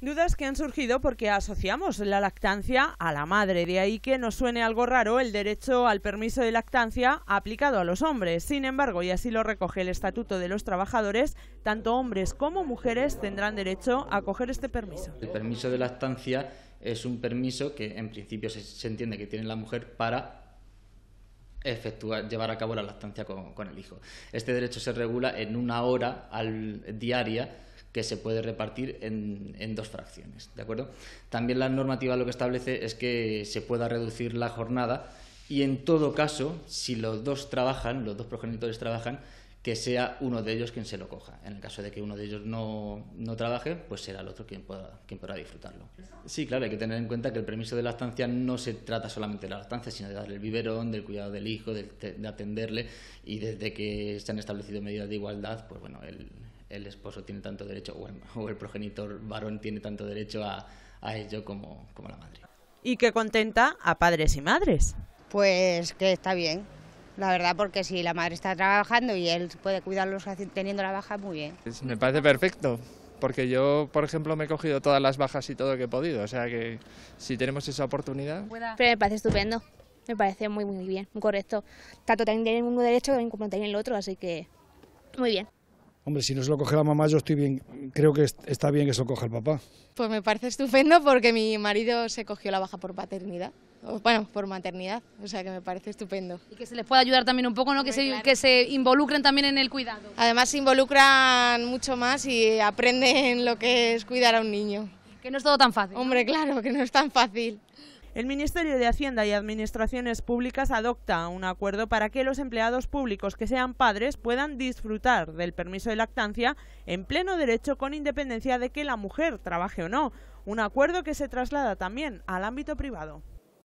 Dudas que han surgido porque asociamos la lactancia a la madre, de ahí que nos suene algo raro el derecho al permiso de lactancia aplicado a los hombres. Sin embargo, y así lo recoge el Estatuto de los Trabajadores, tanto hombres como mujeres tendrán derecho a coger este permiso. El permiso de lactancia es un permiso que en principio se, entiende que tiene la mujer para efectuar, llevar a cabo la lactancia con, el hijo. Este derecho se regula en una hora al, diaria que se puede repartir en, dos fracciones. ¿de acuerdo? También la normativa lo que establece es que se pueda reducir la jornada y en todo caso, si los dos trabajan, los dos progenitores trabajan, que sea uno de ellos quien se lo coja. En el caso de que uno de ellos no, trabaje, pues será el otro quien podrá, disfrutarlo. Sí, claro, hay que tener en cuenta que el permiso de lactancia no se trata solamente de la lactancia, sino de darle el biberón, del cuidado del hijo, de, de atenderle y desde que se han establecido medidas de igualdad, pues bueno, el, el esposo tiene tanto derecho o el, progenitor varón tiene tanto derecho a, ello como, la madre. Y que contenta a padres y madres. Pues que está bien, la verdad, porque si la madre está trabajando y él puede cuidarlos teniendo la baja, muy bien. Pues me parece perfecto, porque yo, por ejemplo, me he cogido todas las bajas y todo que he podido, o sea que si tenemos esa oportunidad... Pero pues me parece estupendo, me parece muy, muy bien, muy correcto. Tanto tener un derecho como tener el otro, así que muy bien. Hombre, si no se lo coge la mamá, yo estoy bien, creo que está bien que se lo coja el papá. Pues me parece estupendo porque mi marido se cogió la baja por paternidad, bueno, por maternidad, o sea que me parece estupendo. Y que se les pueda ayudar también un poco, ¿no? Que, que se involucren también en el cuidado. Además se involucran mucho más y aprenden lo que es cuidar a un niño. Que no es todo tan fácil. Hombre, claro, que no es tan fácil. El Ministerio de Hacienda y Administraciones Públicas adopta un acuerdo para que los empleados públicos que sean padres puedan disfrutar del permiso de lactancia en pleno derecho con independencia de que la mujer trabaje o no, un acuerdo que se traslada también al ámbito privado.